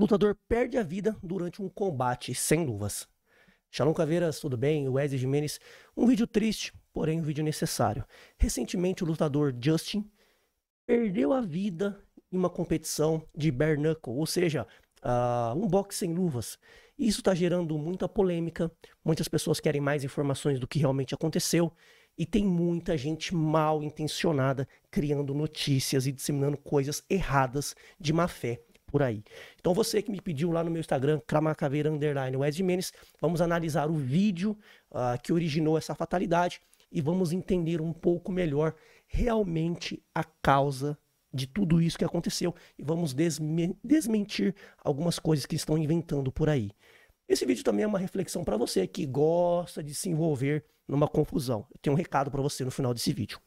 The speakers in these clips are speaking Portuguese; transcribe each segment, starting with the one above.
Lutador perde a vida durante um combate sem luvas. Shalom Caveiras, tudo bem? Wesley Jimenez. Um vídeo triste, porém um vídeo necessário. Recentemente, o lutador Justin perdeu a vida em uma competição de bare knuckle, ou seja, uh, um boxe sem luvas. Isso está gerando muita polêmica, muitas pessoas querem mais informações do que realmente aconteceu e tem muita gente mal intencionada criando notícias e disseminando coisas erradas de má fé por aí. Então você que me pediu lá no meu Instagram, Cramacaveira Underline, o Menes, vamos analisar o vídeo uh, que originou essa fatalidade e vamos entender um pouco melhor realmente a causa de tudo isso que aconteceu e vamos desme desmentir algumas coisas que estão inventando por aí. Esse vídeo também é uma reflexão para você que gosta de se envolver numa confusão. Eu tenho um recado para você no final desse vídeo.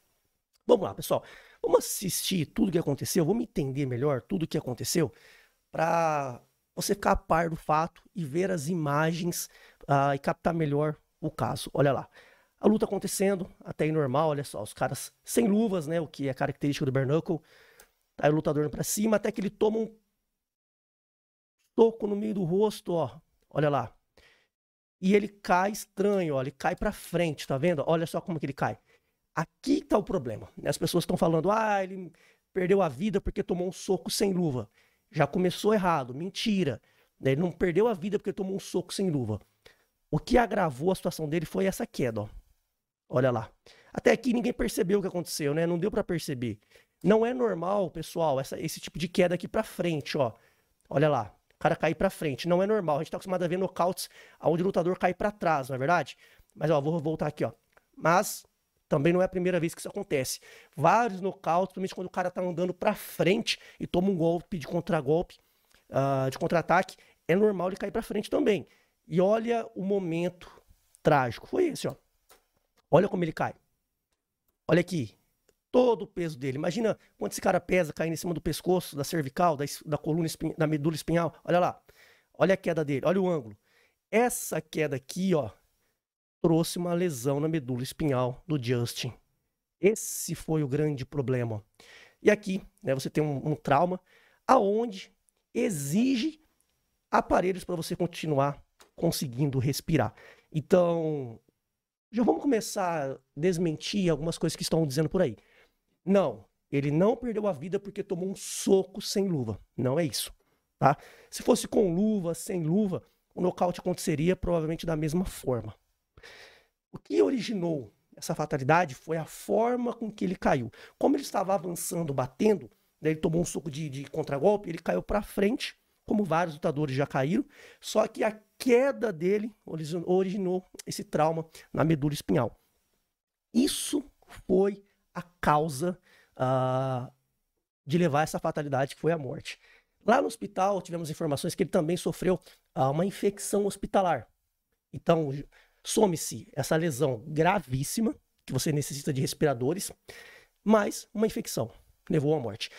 Vamos lá, pessoal. Vamos assistir tudo o que aconteceu, vamos entender melhor tudo o que aconteceu para você ficar a par do fato e ver as imagens uh, e captar melhor o caso. Olha lá. A luta acontecendo, até aí normal, olha só, os caras sem luvas, né? O que é característico do Bernuckle. Tá aí o lutador para cima, até que ele toma um toco no meio do rosto, ó. Olha lá. E ele cai estranho, ó. Ele cai para frente, tá vendo? Olha só como que ele cai. Aqui tá o problema. Né? As pessoas estão falando, ah, ele perdeu a vida porque tomou um soco sem luva. Já começou errado, mentira. Né? Ele não perdeu a vida porque tomou um soco sem luva. O que agravou a situação dele foi essa queda, ó. Olha lá. Até aqui ninguém percebeu o que aconteceu, né? Não deu para perceber. Não é normal, pessoal, essa, esse tipo de queda aqui para frente, ó. Olha lá. O cara cair para frente. Não é normal. A gente tá acostumado a ver nocautes onde o lutador cai para trás, não é verdade? Mas, ó, vou voltar aqui, ó. Mas também não é a primeira vez que isso acontece. Vários nocautes, principalmente quando o cara tá andando para frente e toma um golpe de contragolpe, uh, de contra-ataque, é normal ele cair para frente também. E olha o momento trágico. Foi esse, ó. Olha como ele cai. Olha aqui. Todo o peso dele. Imagina quanto esse cara pesa caindo em cima do pescoço, da cervical, da, da coluna, da medula espinhal. Olha lá. Olha a queda dele. Olha o ângulo. Essa queda aqui, ó, trouxe uma lesão na medula espinhal do Justin. Esse foi o grande problema. E aqui, né, você tem um, um trauma aonde exige aparelhos para você continuar conseguindo respirar. Então, já vamos começar a desmentir algumas coisas que estão dizendo por aí. Não, ele não perdeu a vida porque tomou um soco sem luva. Não é isso, tá? Se fosse com luva, sem luva, o nocaute aconteceria provavelmente da mesma forma. O que originou essa fatalidade foi a forma com que ele caiu. Como ele estava avançando, batendo, né, ele tomou um soco de, de contragolpe, ele caiu para frente, como vários lutadores já caíram, só que a queda dele originou esse trauma na medula espinhal. Isso foi a causa uh, de levar essa fatalidade, que foi a morte. Lá no hospital, tivemos informações que ele também sofreu uh, uma infecção hospitalar. Então, some-se essa lesão gravíssima, que você necessita de respiradores, mais uma infecção, levou à morte.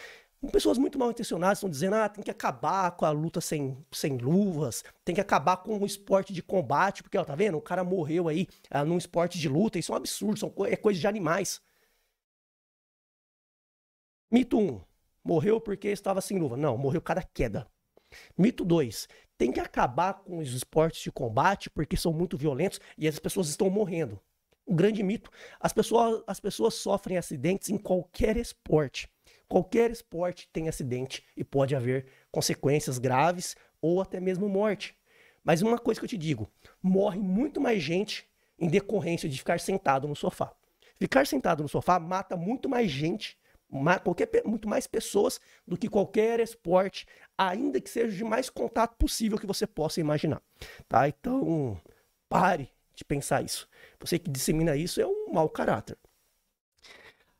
Pessoas muito mal intencionadas estão dizendo: ah, tem que acabar com a luta sem, sem luvas, tem que acabar com o esporte de combate, porque, ó, tá vendo? O cara morreu aí ah, num esporte de luta, isso é um absurdo, são, é coisa de animais. Mito 1. Morreu porque estava sem luva. Não, morreu cada queda. Mito 2 tem que acabar com os esportes de combate porque são muito violentos e as pessoas estão morrendo. Um grande mito. As pessoas, as pessoas sofrem acidentes em qualquer esporte. Qualquer esporte tem acidente e pode haver consequências graves ou até mesmo morte. Mas uma coisa que eu te digo: morre muito mais gente em decorrência de ficar sentado no sofá. Ficar sentado no sofá mata muito mais gente qualquer, muito mais pessoas do que qualquer esporte, ainda que seja de mais contato possível que você possa imaginar. Tá? Então, pare de pensar isso. Você que dissemina isso é um mau caráter.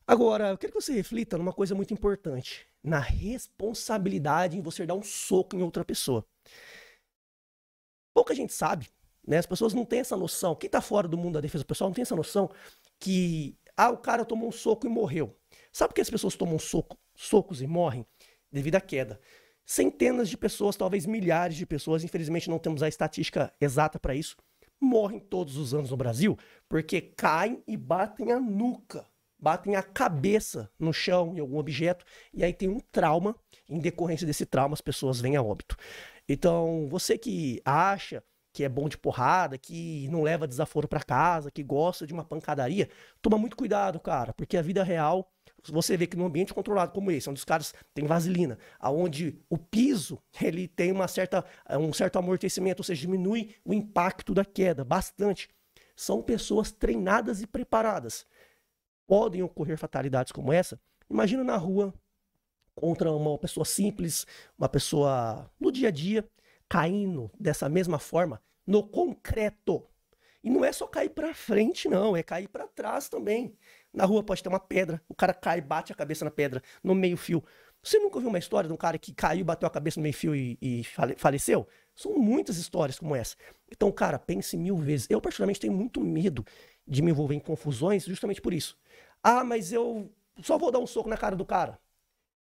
Agora, eu quero que você reflita numa coisa muito importante: na responsabilidade em você dar um soco em outra pessoa. Pouca gente sabe, né? As pessoas não têm essa noção. Quem está fora do mundo da defesa pessoal não tem essa noção que ah, o cara tomou um soco e morreu. Sabe por que as pessoas tomam soco, socos e morrem? Devido à queda. Centenas de pessoas, talvez milhares de pessoas, infelizmente não temos a estatística exata para isso, morrem todos os anos no Brasil porque caem e batem a nuca, batem a cabeça no chão, em algum objeto, e aí tem um trauma. Em decorrência desse trauma, as pessoas vêm a óbito. Então, você que acha que é bom de porrada, que não leva desaforo para casa, que gosta de uma pancadaria, toma muito cuidado, cara, porque a vida real, você vê que num ambiente controlado como esse, onde os caras têm vaselina, aonde o piso, ele tem uma certa, eh, um certo amortecimento, ou seja, diminui o impacto da queda bastante. São pessoas treinadas e preparadas. Podem ocorrer fatalidades como essa. Imagina na rua contra uma pessoa simples, uma pessoa no dia a dia, caindo dessa mesma forma no concreto. E não é só cair para frente, não, é cair para trás também. Na rua pode ter uma pedra, o cara cai, bate a cabeça na pedra, no meio-fio. Você nunca viu uma história de um cara que caiu, bateu a cabeça no meio-fio e, e, faleceu? São muitas histórias como essa. Então, cara, pense mil vezes. Eu, particularmente, tenho muito medo de me envolver em confusões justamente por isso. Ah, mas eu só vou dar um soco na cara do cara.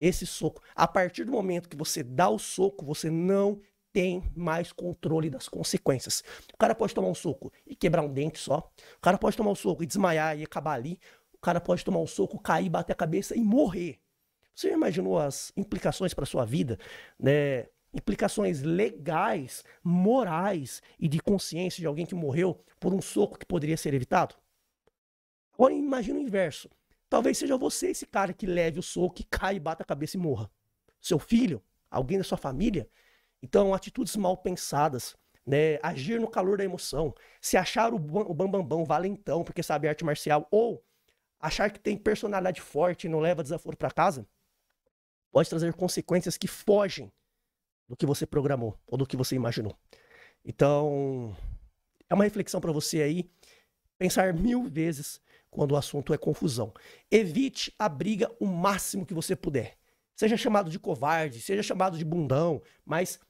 Esse soco. A partir do momento que você dá o soco, você não tem mais controle das consequências. O cara pode tomar um soco e quebrar um dente só. O cara pode tomar um soco e desmaiar e acabar ali. O cara pode tomar um soco, cair, bater a cabeça e morrer. Você já imaginou as implicações para sua vida, né? Implicações legais, morais e de consciência de alguém que morreu por um soco que poderia ser evitado? Agora imagina o inverso. Talvez seja você esse cara que leve o soco, que cai, bata a cabeça e morra. Seu filho, alguém da sua família, então, atitudes mal pensadas, né? agir no calor da emoção, se achar o bambambam, bam, bam, valentão, porque sabe arte marcial, ou achar que tem personalidade forte e não leva desaforo para casa, pode trazer consequências que fogem do que você programou ou do que você imaginou. Então, é uma reflexão para você aí pensar mil vezes quando o assunto é confusão. Evite a briga o máximo que você puder. Seja chamado de covarde, seja chamado de bundão, mas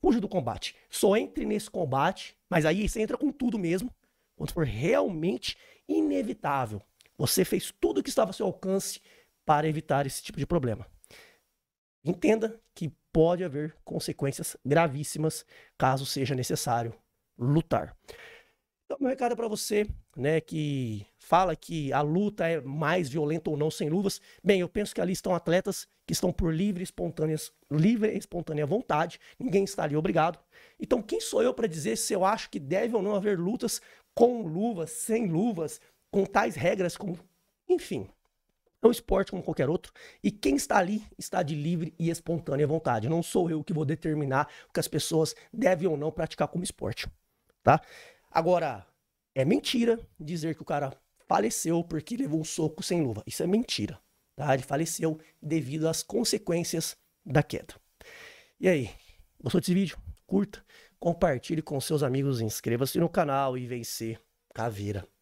fuja do combate. Só entre nesse combate, mas aí você entra com tudo mesmo, quando for realmente inevitável. Você fez tudo o que estava ao seu alcance para evitar esse tipo de problema. Entenda que pode haver consequências gravíssimas caso seja necessário lutar. Então, meu recado é para você, né, que fala que a luta é mais violenta ou não sem luvas. Bem, eu penso que ali estão atletas que estão por livre, espontâneas, livre e espontânea vontade. Ninguém está ali obrigado. Então, quem sou eu para dizer se eu acho que deve ou não haver lutas com luvas, sem luvas, com tais regras, com enfim. É um esporte como qualquer outro, e quem está ali está de livre e espontânea vontade. Não sou eu que vou determinar o que as pessoas devem ou não praticar como esporte, tá? Agora, é mentira dizer que o cara faleceu porque levou um soco sem luva. Isso é mentira. Tá? Ele faleceu devido às consequências da queda. E aí, gostou desse vídeo? Curta, compartilhe com seus amigos, inscreva-se no canal e vencer caveira.